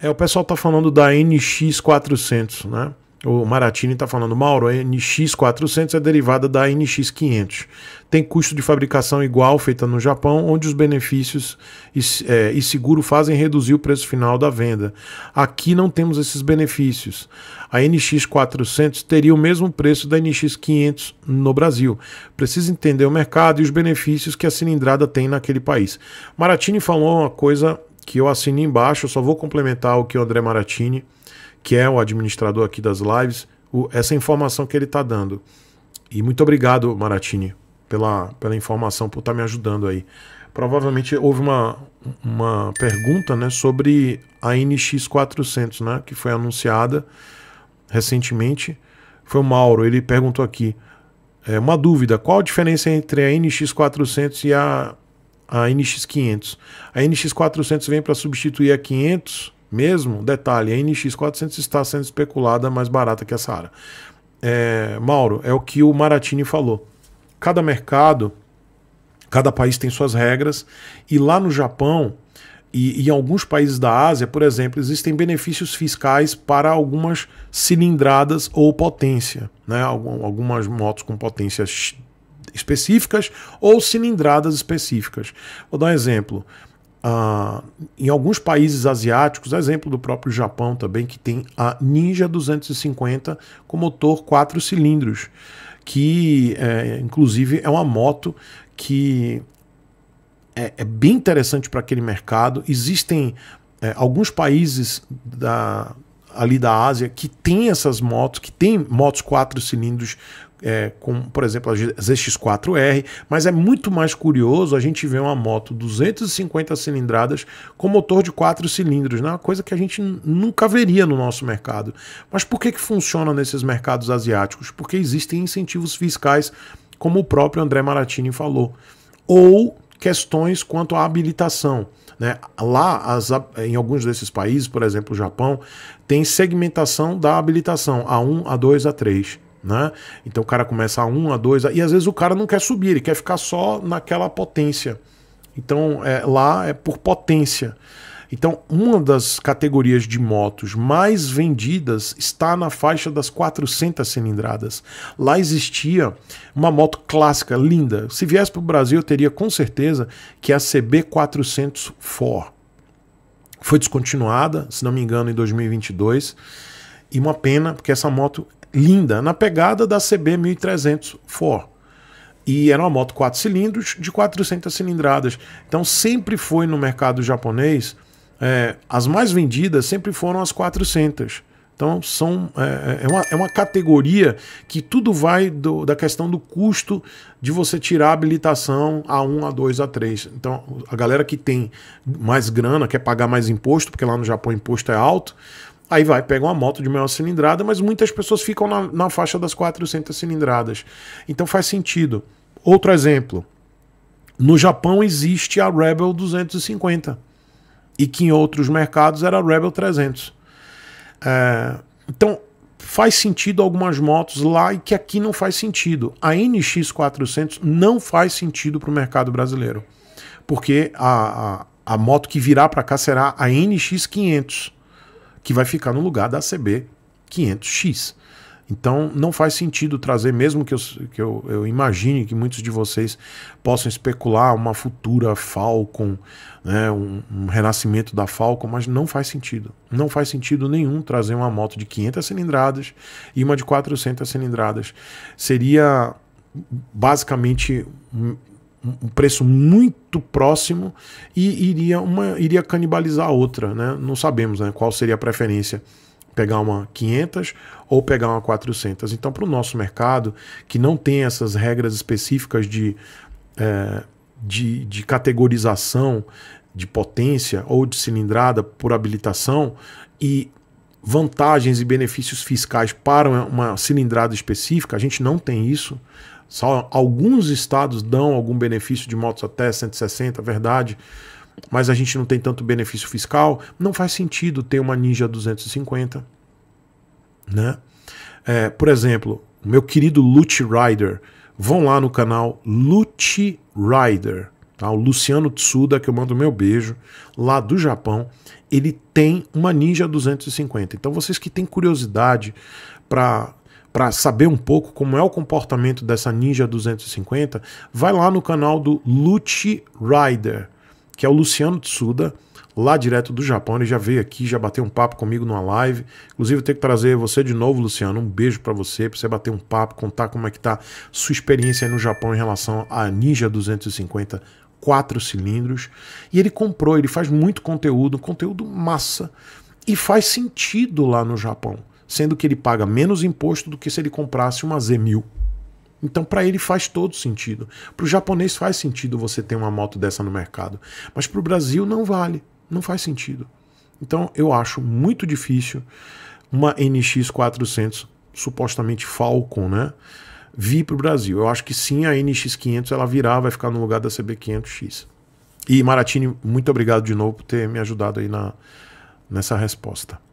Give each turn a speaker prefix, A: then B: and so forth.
A: É, o pessoal tá falando da NX400, né? O Maratini está falando, Mauro, a NX400 é derivada da NX500. Tem custo de fabricação igual, feita no Japão, onde os benefícios e, é, e, seguro fazem reduzir o preço final da venda. Aqui não temos esses benefícios. A NX400 teria o mesmo preço da NX500 no Brasil. Precisa entender o mercado e os benefícios que a cilindrada tem naquele país. Maratini falou uma coisa que eu assino embaixo, eu só vou complementar o que o André Maratini, que é o administrador aqui das lives, o, essa informação que ele está dando. E muito obrigado, Maratini, pela, pela informação, por estar tá me ajudando aí. Provavelmente houve uma, uma pergunta né, sobre a NX400, né, que foi anunciada recentemente. Foi o Mauro, ele perguntou aqui. É, uma dúvida, qual a diferença entre a NX400 e a a NX500. A NX400 vem para substituir a 500 mesmo. Detalhe, a NX400 está sendo especulada mais barata que a Sara. É, Mauro, é o que o Maratini falou. Cada mercado, cada país tem suas regras. E lá no Japão e, em alguns países da Ásia, por exemplo, existem benefícios fiscais para algumas cilindradas ou potência. Né? Algumas motos com potência específicas ou cilindradas específicas. Vou dar um exemplo. Ah, em alguns países asiáticos, exemplo do próprio Japão também, que tem a Ninja 250 com motor quatro cilindros, que é, inclusive é uma moto que é, é bem interessante para aquele mercado. Existem é, alguns países da, ali da Ásia que tem essas motos, que tem motos quatro cilindros é, com, por exemplo, as ZX4R, mas é muito mais curioso a gente ver uma moto 250 cilindradas com motor de quatro cilindros, né? uma coisa que a gente nunca veria no nosso mercado. Mas por que, que funciona nesses mercados asiáticos? Porque existem incentivos fiscais, como o próprio André Maratini falou, ou questões quanto à habilitação. Né? Lá, as, em alguns desses países, por exemplo, o Japão, tem segmentação da habilitação A1, A2, A3. Né? Então o cara começa a 1, a 2, e às vezes o cara não quer subir, ele quer ficar só naquela potência. Então é, lá é por potência. Então, uma das categorias de motos mais vendidas está na faixa das 400 cilindradas. Lá existia uma moto clássica, linda. Se viesse para o Brasil, eu teria com certeza que é a CB400 For. Foi descontinuada, se não me engano, em 2022. E uma pena, porque essa moto linda, na pegada da CB1300 For e era uma moto quatro cilindros de 400 cilindradas. Então sempre foi no mercado japonês é, as mais vendidas sempre foram as 400. Então são, é, é, é, uma, é uma categoria que tudo vai do, da questão do custo de você tirar a habilitação A1, A2, A3. Então a galera que tem mais grana, quer pagar mais imposto, porque lá no Japão o imposto é alto, Aí vai, pega uma moto de maior cilindrada, mas muitas pessoas ficam na, na, faixa das 400 cilindradas. Então faz sentido. Outro exemplo. No Japão existe a Rebel 250 e que em outros mercados era Rebel 300. É, então faz sentido algumas motos lá e que aqui não faz sentido. A NX 400 não faz sentido para o mercado brasileiro, porque a, a, a moto que virá para cá será a NX 500, que vai ficar no lugar da CB 500X. Então não faz sentido trazer, mesmo que, eu, que eu, eu, imagine que muitos de vocês possam especular uma futura Falcon, né, um, um, renascimento da Falcon, mas não faz sentido. Não faz sentido nenhum trazer uma moto de 500 cilindradas e uma de 400 cilindradas. Seria basicamente um, um preço muito próximo e iria, uma, iria canibalizar a outra. Né? Não sabemos né, qual seria a preferência pegar uma 500 ou pegar uma 400. Então, para o nosso mercado, que não tem essas regras específicas de, é, de, de categorização de potência ou de cilindrada por habilitação e vantagens e benefícios fiscais para uma cilindrada específica, a gente não tem isso. Só alguns estados dão algum benefício de motos até 160, verdade, mas a gente não tem tanto benefício fiscal, não faz sentido ter uma Ninja 250. Né? É, por exemplo, meu querido Lute Rider, vão lá no canal Lute Rider, tá? o Luciano Tsuda, que eu mando meu beijo, lá do Japão, ele tem uma Ninja 250. Então vocês que têm curiosidade para para saber um pouco como é o comportamento dessa Ninja 250, vai lá no canal do Lute Rider que é o Luciano Tsuda, lá direto do Japão. Ele já veio aqui, já bateu um papo comigo numa live. Inclusive, eu tenho que trazer você de novo, Luciano. Um beijo para você, para você bater um papo, contar como é que tá sua experiência aí no Japão em relação à Ninja 250 quatro cilindros. E ele comprou, ele faz muito conteúdo, conteúdo massa. E faz sentido lá no Japão, sendo que ele paga menos imposto do que se ele comprasse uma Z1000 então, para ele faz todo sentido. Para o japonês faz sentido você ter uma moto dessa no mercado, mas para o Brasil não vale, não faz sentido. Então, eu acho muito difícil uma NX 400 supostamente Falcon, né? Vir para o Brasil. Eu acho que sim, a NX 500 ela virá, vai ficar no lugar da CB 500X. E Maratini, muito obrigado de novo por ter me ajudado aí na, nessa resposta.